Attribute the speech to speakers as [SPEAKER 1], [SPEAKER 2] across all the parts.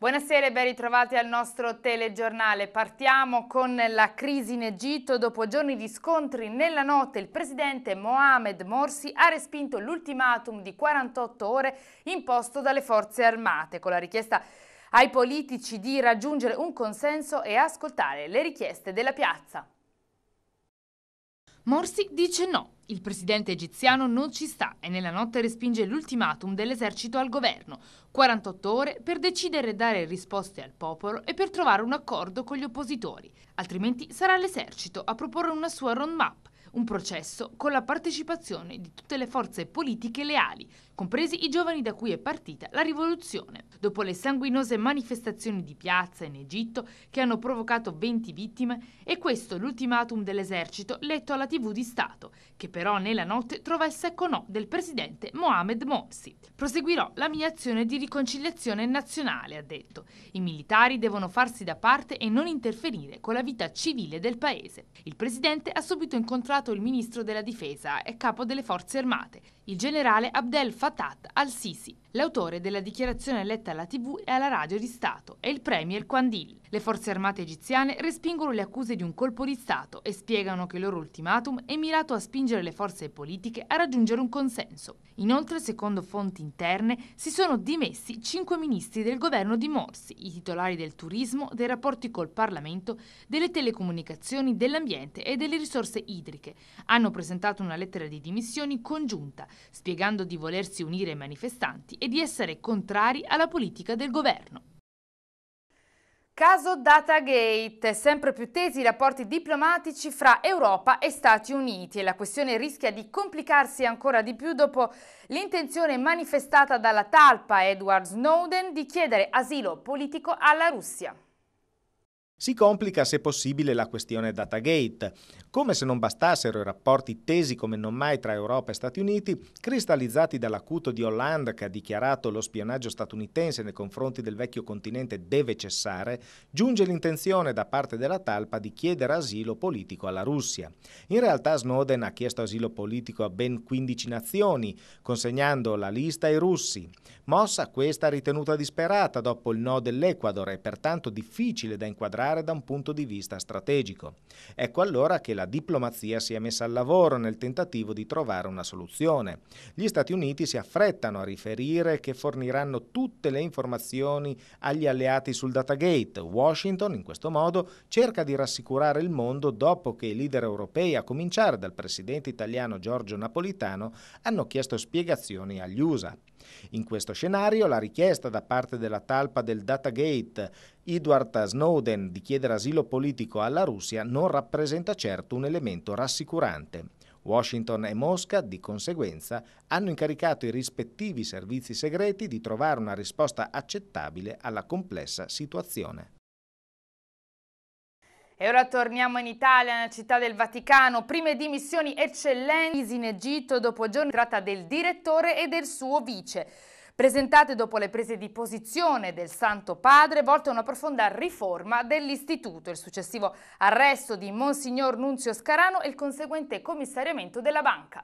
[SPEAKER 1] Buonasera e ben ritrovati al nostro telegiornale. Partiamo con la crisi in Egitto. Dopo giorni di scontri nella notte, il presidente Mohamed Morsi ha respinto l'ultimatum di 48 ore imposto dalle forze armate con la richiesta ai politici di raggiungere un consenso e ascoltare le richieste della piazza. Morsi dice no il presidente egiziano non ci sta e nella notte respinge l'ultimatum dell'esercito al governo, 48 ore per decidere e dare risposte al popolo e per trovare un accordo con gli oppositori, altrimenti sarà l'esercito a proporre una sua roadmap un processo con la partecipazione di tutte le forze politiche leali, compresi i giovani da cui è partita la rivoluzione. Dopo le sanguinose manifestazioni di piazza in Egitto che hanno provocato 20 vittime, è questo l'ultimatum dell'esercito letto alla TV di Stato, che però nella notte trova il secco no del presidente Mohamed Morsi. Proseguirò la mia azione di riconciliazione nazionale, ha detto. I militari devono farsi da parte e non interferire con la vita civile del paese. Il presidente ha subito incontrato stato il ministro della difesa e capo delle forze armate il generale Abdel Fattah al-Sisi, l'autore della dichiarazione letta alla tv e alla radio di Stato, e il premier Quandil. Le forze armate egiziane respingono le accuse di un colpo di Stato e spiegano che il loro ultimatum è mirato a spingere le forze politiche a raggiungere un consenso. Inoltre, secondo fonti interne, si sono dimessi cinque ministri del governo di Morsi, i titolari del turismo, dei rapporti col Parlamento, delle telecomunicazioni, dell'ambiente e delle risorse idriche. Hanno presentato una lettera di dimissioni congiunta spiegando di volersi unire ai manifestanti e di essere contrari alla politica del governo. Caso Datagate, sempre più tesi i rapporti diplomatici fra Europa e Stati Uniti e la questione rischia di complicarsi ancora di più dopo l'intenzione manifestata dalla talpa Edward Snowden di chiedere asilo politico alla Russia.
[SPEAKER 2] Si complica se possibile la questione Datagate. Come se non bastassero i rapporti tesi come non mai tra Europa e Stati Uniti, cristallizzati dall'acuto di Hollande che ha dichiarato lo spionaggio statunitense nei confronti del vecchio continente deve cessare, giunge l'intenzione da parte della talpa di chiedere asilo politico alla Russia. In realtà Snowden ha chiesto asilo politico a ben 15 nazioni, consegnando la lista ai russi. Mossa questa ritenuta disperata dopo il no dell'Ecuador è pertanto difficile da inquadrare giudicare da un punto di vista strategico. Ecco allora che la diplomazia si è messa al lavoro nel tentativo di trovare una soluzione. Gli Stati Uniti si affrettano a riferire che forniranno tutte le informazioni agli alleati sul datagate. Washington, in questo modo, cerca di rassicurare il mondo dopo che i leader europei, a cominciare dal presidente italiano Giorgio Napolitano, hanno chiesto spiegazioni agli USA. In questo scenario la richiesta da parte della talpa del Datagate Edward Snowden di chiedere asilo politico alla Russia non rappresenta certo un elemento rassicurante. Washington e Mosca, di conseguenza, hanno incaricato i rispettivi servizi segreti di trovare una risposta accettabile alla complessa situazione.
[SPEAKER 1] E ora torniamo in Italia, nella città del Vaticano. Prime dimissioni eccellenti in Egitto dopo giorni. Tratta del direttore e del suo vice. Presentate dopo le prese di posizione del Santo Padre, volte a una profonda riforma dell'istituto, il successivo arresto di Monsignor Nunzio Scarano e il conseguente commissariamento della banca.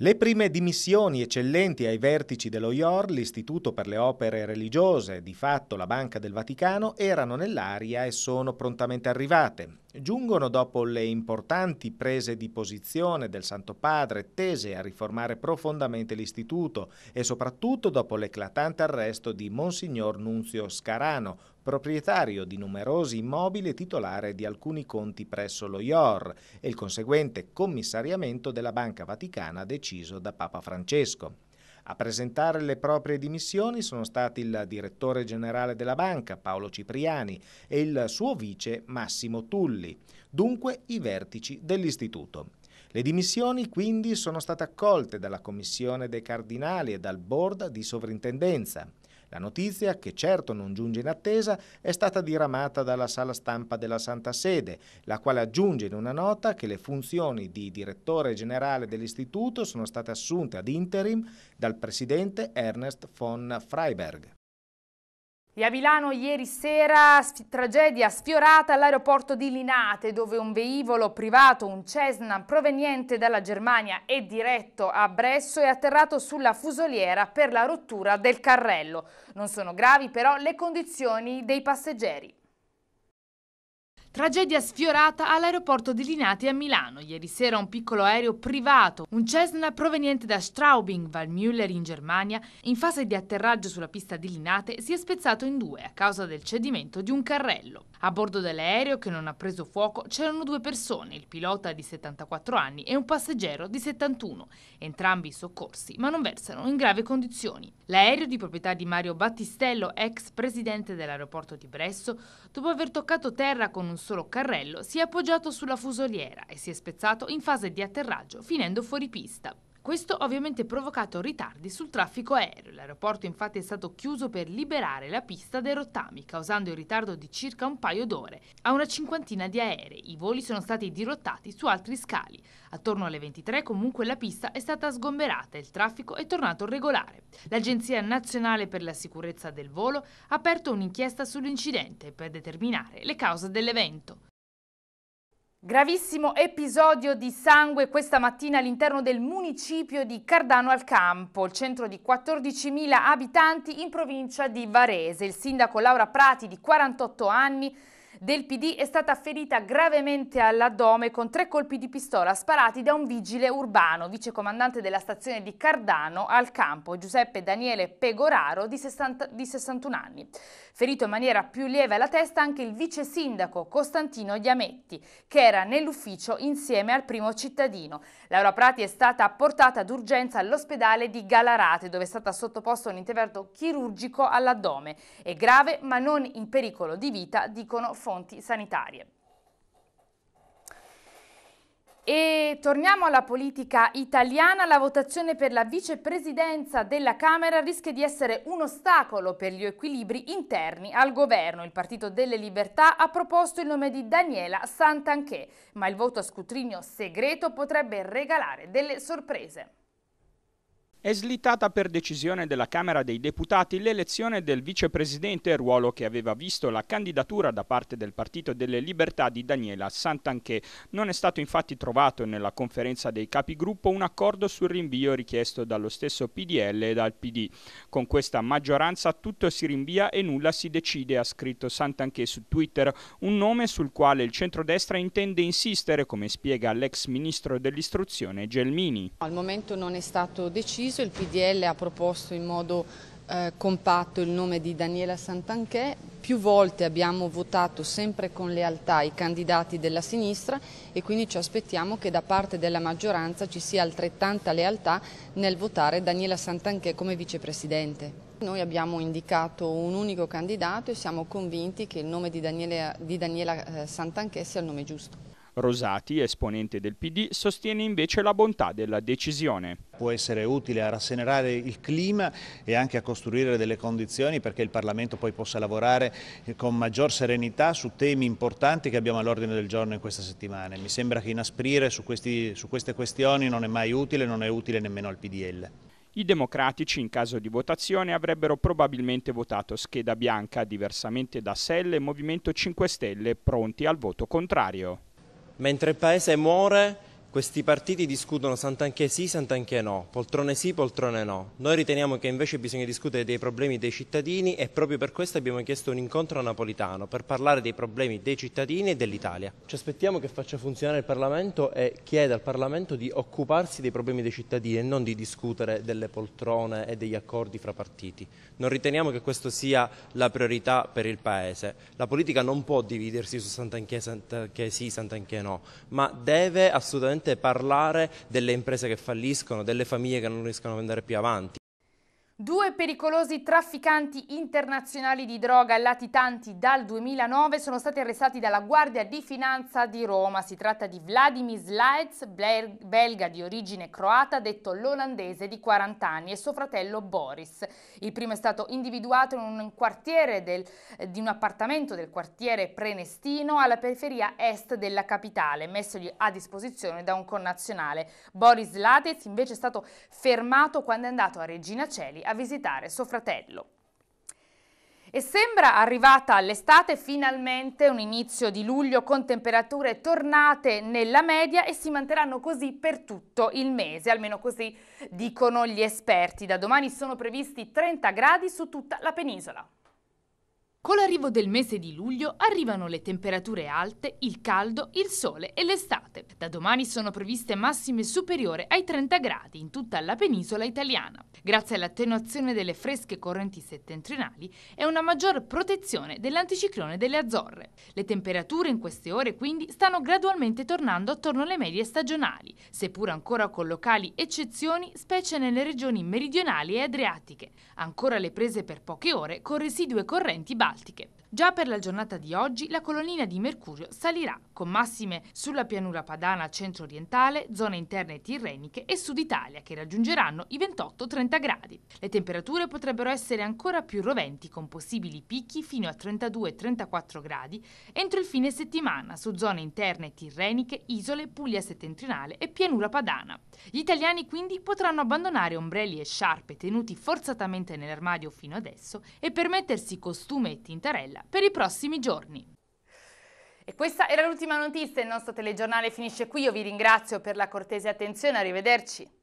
[SPEAKER 2] Le prime dimissioni eccellenti ai vertici dello IOR, l'Istituto per le opere religiose, di fatto la Banca del Vaticano, erano nell'aria e sono prontamente arrivate. Giungono dopo le importanti prese di posizione del Santo Padre tese a riformare profondamente l'Istituto e soprattutto dopo l'eclatante arresto di Monsignor Nunzio Scarano, proprietario di numerosi immobili e titolare di alcuni conti presso lo IOR e il conseguente commissariamento della Banca Vaticana deciso da Papa Francesco. A presentare le proprie dimissioni sono stati il direttore generale della banca Paolo Cipriani e il suo vice Massimo Tulli, dunque i vertici dell'istituto. Le dimissioni quindi sono state accolte dalla Commissione dei Cardinali e dal Board di Sovrintendenza. La notizia, che certo non giunge in attesa, è stata diramata dalla sala stampa della Santa Sede, la quale aggiunge in una nota che le funzioni di direttore generale dell'istituto sono state assunte ad interim dal presidente Ernest von Freiberg.
[SPEAKER 1] E a Milano ieri sera tragedia sfiorata all'aeroporto di Linate dove un veicolo privato, un Cessna proveniente dalla Germania e diretto a Bresso è atterrato sulla fusoliera per la rottura del carrello. Non sono gravi però le condizioni dei passeggeri. Tragedia sfiorata all'aeroporto di Linate a Milano. Ieri sera un piccolo aereo privato, un Cessna proveniente da Straubing, Valmüller in Germania, in fase di atterraggio sulla pista di Linate, si è spezzato in due a causa del cedimento di un carrello. A bordo dell'aereo, che non ha preso fuoco, c'erano due persone, il pilota di 74 anni e un passeggero di 71, entrambi soccorsi ma non versano in grave condizioni. L'aereo di proprietà di Mario Battistello, ex presidente dell'aeroporto di Bresso, dopo aver toccato terra con un solo carrello si è appoggiato sulla fusoliera e si è spezzato in fase di atterraggio finendo fuori pista. Questo ovviamente ha provocato ritardi sul traffico aereo. L'aeroporto infatti è stato chiuso per liberare la pista dei rottami, causando il ritardo di circa un paio d'ore a una cinquantina di aerei. I voli sono stati dirottati su altri scali. Attorno alle 23 comunque la pista è stata sgomberata e il traffico è tornato regolare. L'Agenzia Nazionale per la Sicurezza del Volo ha aperto un'inchiesta sull'incidente per determinare le cause dell'evento. Gravissimo episodio di sangue questa mattina all'interno del municipio di Cardano al Campo, il centro di 14.000 abitanti in provincia di Varese. Il sindaco Laura Prati, di 48 anni, del PD è stata ferita gravemente all'addome con tre colpi di pistola sparati da un vigile urbano, vicecomandante della stazione di Cardano al campo, Giuseppe Daniele Pegoraro, di, 60, di 61 anni. Ferito in maniera più lieve alla testa anche il vice sindaco Costantino Diametti, che era nell'ufficio insieme al primo cittadino. Laura Prati è stata portata d'urgenza all'ospedale di Galarate, dove è stata sottoposta a un intervento chirurgico all'addome. È grave ma non in pericolo di vita, dicono fonti sanitarie. E torniamo alla politica italiana. La votazione per la vicepresidenza della Camera rischia di essere un ostacolo per gli equilibri interni al governo. Il Partito delle Libertà ha proposto il nome di Daniela Santanchè, ma il voto a scutrigno segreto potrebbe regalare delle sorprese
[SPEAKER 2] è slittata per decisione della Camera dei Deputati l'elezione del vicepresidente, ruolo che aveva visto la candidatura da parte del Partito delle Libertà di Daniela Santanché. Non è stato infatti trovato nella conferenza dei capigruppo un accordo sul rinvio richiesto dallo stesso PDL e dal PD. Con questa maggioranza tutto si rinvia e nulla si decide, ha scritto Santanché su Twitter, un nome sul quale il centrodestra intende insistere, come spiega l'ex ministro dell'istruzione Gelmini.
[SPEAKER 1] Al momento non è stato deciso senso il PDL ha proposto in modo eh, compatto il nome di Daniela Santanchè, più volte abbiamo votato sempre con lealtà i candidati della sinistra e quindi ci aspettiamo che da parte della maggioranza ci sia altrettanta lealtà nel votare Daniela Santanchè come vicepresidente. Noi abbiamo indicato un unico candidato e siamo convinti che il nome di Daniela, di Daniela eh, Santanchè sia il nome giusto.
[SPEAKER 2] Rosati, esponente del PD, sostiene invece la bontà della decisione. Può essere utile a rasserenare il clima e anche a costruire delle condizioni perché il Parlamento poi possa lavorare con maggior serenità su temi importanti che abbiamo all'ordine del giorno in questa settimana. Mi sembra che inasprire su, questi, su queste questioni non è mai utile, non è utile nemmeno al PDL. I democratici, in caso di votazione, avrebbero probabilmente votato scheda bianca, diversamente da Selle e Movimento 5 Stelle, pronti al voto contrario mentre il paese muore questi partiti discutono Sant'Anché sì, Sant'Anché no, poltrone sì, poltrone no. Noi riteniamo che invece bisogna discutere dei problemi dei cittadini e proprio per questo abbiamo chiesto un incontro a Napolitano per parlare dei problemi dei cittadini e dell'Italia. Ci aspettiamo che faccia funzionare il Parlamento e chieda al Parlamento di occuparsi dei problemi dei cittadini e non di discutere delle poltrone e degli accordi fra partiti. Non riteniamo che questa sia la priorità per il Paese. La politica non può dividersi su Sant'Anché, Sant'Anché sì, Sant'Anché no, ma deve assolutamente solamente parlare delle imprese che falliscono, delle famiglie che non riescono ad andare più avanti,
[SPEAKER 1] Due pericolosi trafficanti internazionali di droga latitanti dal 2009 sono stati arrestati dalla Guardia di Finanza di Roma. Si tratta di Vladimir Slaitz, belga di origine croata, detto l'olandese di 40 anni, e suo fratello Boris. Il primo è stato individuato in un, del, di un appartamento del quartiere Prenestino alla periferia est della capitale, messogli a disposizione da un connazionale. Boris Slaitz invece è stato fermato quando è andato a Regina Celi a visitare suo fratello. E sembra arrivata all'estate finalmente un inizio di luglio con temperature tornate nella media e si manterranno così per tutto il mese, almeno così dicono gli esperti. Da domani sono previsti 30 gradi su tutta la penisola. Con l'arrivo del mese di luglio arrivano le temperature alte, il caldo, il sole e l'estate. Da domani sono previste massime superiori ai 30 gradi in tutta la penisola italiana, grazie all'attenuazione delle fresche correnti settentrionali e una maggior protezione dell'anticiclone delle Azzorre. Le temperature in queste ore quindi stanno gradualmente tornando attorno alle medie stagionali, seppur ancora con locali eccezioni, specie nelle regioni meridionali e adriatiche, ancora le prese per poche ore con residue correnti basse التيكيت Già per la giornata di oggi la colonnina di mercurio salirà, con massime sulla pianura padana centro-orientale, zone interne tirreniche e sud Italia, che raggiungeranno i 28-30 gradi. Le temperature potrebbero essere ancora più roventi, con possibili picchi fino a 32-34 gradi entro il fine settimana su zone interne tirreniche, isole, Puglia settentrionale e pianura padana. Gli italiani quindi potranno abbandonare ombrelli e sciarpe tenuti forzatamente nell'armadio fino adesso e permettersi costume e tintarella per i prossimi giorni. E questa era l'ultima notizia, il nostro telegiornale finisce qui, io vi ringrazio per la cortese attenzione, arrivederci.